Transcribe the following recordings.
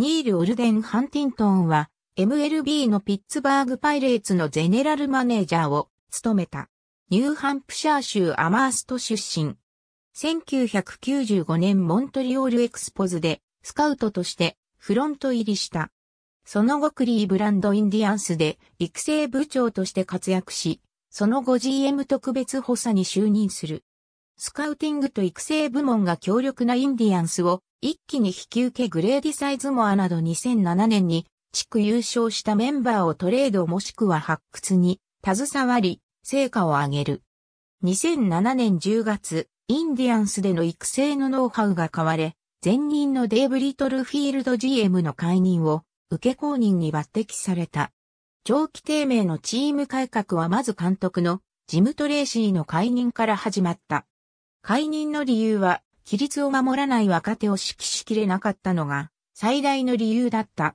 ニール・オルデン・ハンティントンは MLB のピッツバーグパイレーツのゼネラルマネージャーを務めた。ニューハンプシャー州アマースト出身。1995年モントリオールエクスポズでスカウトとしてフロント入りした。その後クリーブランドインディアンスで育成部長として活躍し、その後 GM 特別補佐に就任する。スカウティングと育成部門が強力なインディアンスを一気に引き受けグレーディサイズモアなど2007年に地区優勝したメンバーをトレードもしくは発掘に携わり成果を上げる。2007年10月、インディアンスでの育成のノウハウが買われ、前任のデーブ・リトルフィールド GM の解任を受け公認に抜擢された。長期低迷のチーム改革はまず監督のジム・トレーシーの解任から始まった。解任の理由は規律を守らない若手を指揮しきれなかったのが最大の理由だった。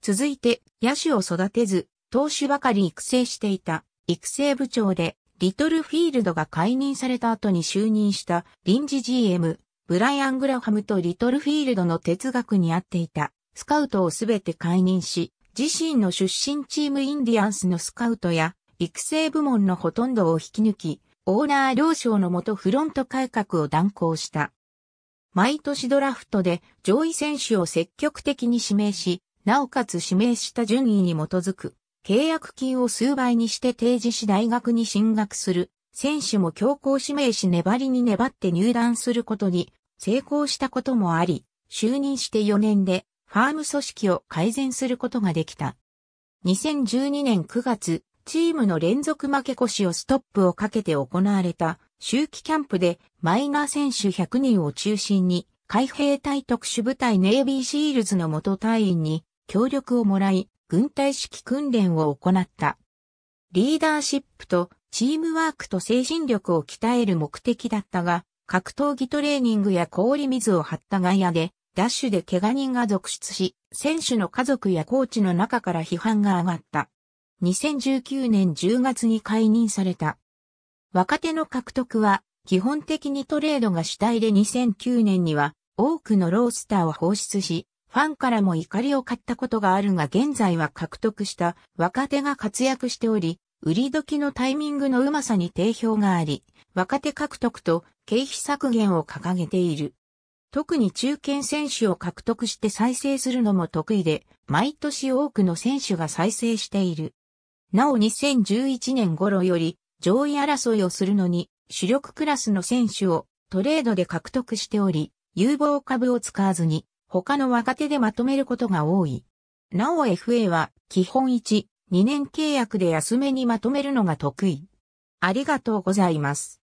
続いて、野手を育てず、投手ばかり育成していた育成部長で、リトルフィールドが解任された後に就任した臨時 GM、ブライアン・グラハムとリトルフィールドの哲学に合っていた、スカウトをすべて解任し、自身の出身チームインディアンスのスカウトや育成部門のほとんどを引き抜き、オーナー了承のもとフロント改革を断行した。毎年ドラフトで上位選手を積極的に指名し、なおかつ指名した順位に基づく契約金を数倍にして提示し大学に進学する選手も強行指名し粘りに粘って入団することに成功したこともあり、就任して4年でファーム組織を改善することができた。2012年9月、チームの連続負け越しをストップをかけて行われた、周期キャンプでマイナー選手100人を中心に、海兵隊特殊部隊ネイビーシールズの元隊員に協力をもらい、軍隊式訓練を行った。リーダーシップとチームワークと精神力を鍛える目的だったが、格闘技トレーニングや氷水を張った外野で、ダッシュで怪我人が続出し、選手の家族やコーチの中から批判が上がった。2019年10月に解任された。若手の獲得は基本的にトレードが主体で2009年には多くのロースターを放出し、ファンからも怒りを買ったことがあるが現在は獲得した若手が活躍しており、売り時のタイミングのうまさに定評があり、若手獲得と経費削減を掲げている。特に中堅選手を獲得して再生するのも得意で、毎年多くの選手が再生している。なお2011年頃より上位争いをするのに主力クラスの選手をトレードで獲得しており、有望株を使わずに他の若手でまとめることが多い。なお FA は基本1、2年契約で安めにまとめるのが得意。ありがとうございます。